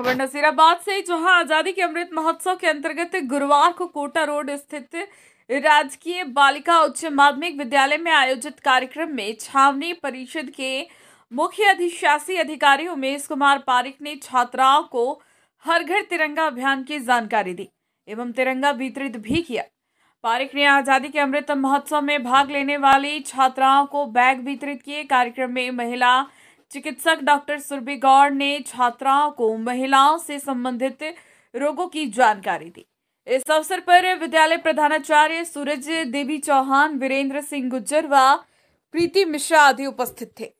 खबर नसीराबाद से जहां आज़ादी के अमृत महोत्सव के अंतर्गत गुरुवार को कोटा रोड स्थित राजकीय बालिका उच्च माध्यमिक विद्यालय में आयोजित कार्यक्रम में छावनी परिषद के मुख्य अधिशासी अधिकारी उमेश कुमार पारिक ने छात्राओं को हर घर तिरंगा अभियान की जानकारी दी एवं तिरंगा वितरित भी किया पारिक ने आज़ादी के अमृत महोत्सव में भाग लेने वाली छात्राओं को बैग वितरित किए कार्यक्रम में महिला चिकित्सक डॉक्टर सुरभि गौड़ ने छात्राओं को महिलाओं से संबंधित रोगों की जानकारी दी इस अवसर पर विद्यालय प्रधानाचार्य सूरज देवी चौहान वीरेंद्र सिंह गुज्जर व प्रीति मिश्रा आदि उपस्थित थे